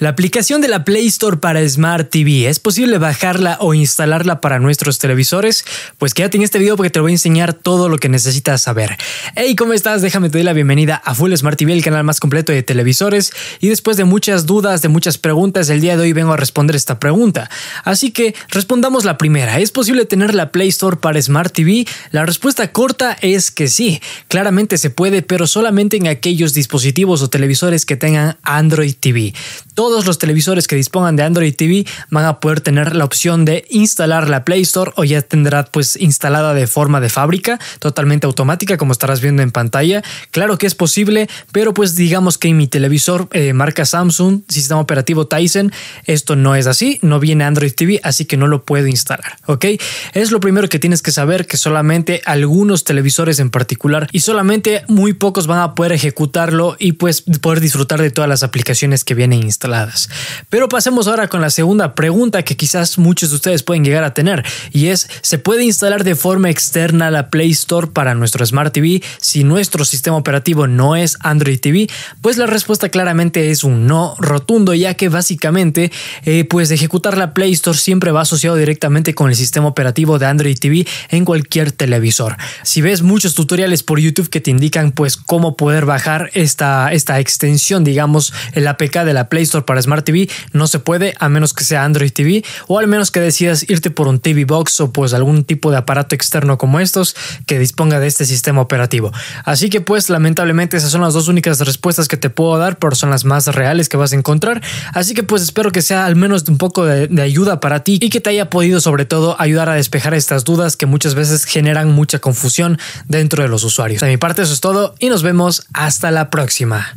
La aplicación de la Play Store para Smart TV, ¿es posible bajarla o instalarla para nuestros televisores? Pues quédate en este video porque te voy a enseñar todo lo que necesitas saber. Hey, ¿cómo estás? Déjame te doy la bienvenida a Full Smart TV, el canal más completo de televisores. Y después de muchas dudas, de muchas preguntas, el día de hoy vengo a responder esta pregunta. Así que respondamos la primera. ¿Es posible tener la Play Store para Smart TV? La respuesta corta es que sí. Claramente se puede, pero solamente en aquellos dispositivos o televisores que tengan Android TV. Todos los televisores que dispongan de Android TV van a poder tener la opción de instalar la Play Store o ya tendrá pues instalada de forma de fábrica, totalmente automática como estarás viendo en pantalla. Claro que es posible, pero pues digamos que en mi televisor eh, marca Samsung, sistema operativo Tizen, esto no es así, no viene Android TV, así que no lo puedo instalar, ¿ok? Es lo primero que tienes que saber que solamente algunos televisores en particular y solamente muy pocos van a poder ejecutarlo y pues poder disfrutar de todas las aplicaciones que vienen instaladas. Pero pasemos ahora con la segunda pregunta que quizás muchos de ustedes pueden llegar a tener y es, ¿se puede instalar de forma externa la Play Store para nuestro Smart TV si nuestro sistema operativo no es Android TV? Pues la respuesta claramente es un no rotundo ya que básicamente eh, pues ejecutar la Play Store siempre va asociado directamente con el sistema operativo de Android TV en cualquier televisor. Si ves muchos tutoriales por YouTube que te indican pues cómo poder bajar esta, esta extensión digamos el APK de la Play Store para Smart TV no se puede a menos que sea Android TV o al menos que decidas irte por un TV Box o pues algún tipo de aparato externo como estos que disponga de este sistema operativo. Así que pues lamentablemente esas son las dos únicas respuestas que te puedo dar, pero son las más reales que vas a encontrar. Así que pues espero que sea al menos un poco de, de ayuda para ti y que te haya podido sobre todo ayudar a despejar estas dudas que muchas veces generan mucha confusión dentro de los usuarios. De mi parte eso es todo y nos vemos hasta la próxima.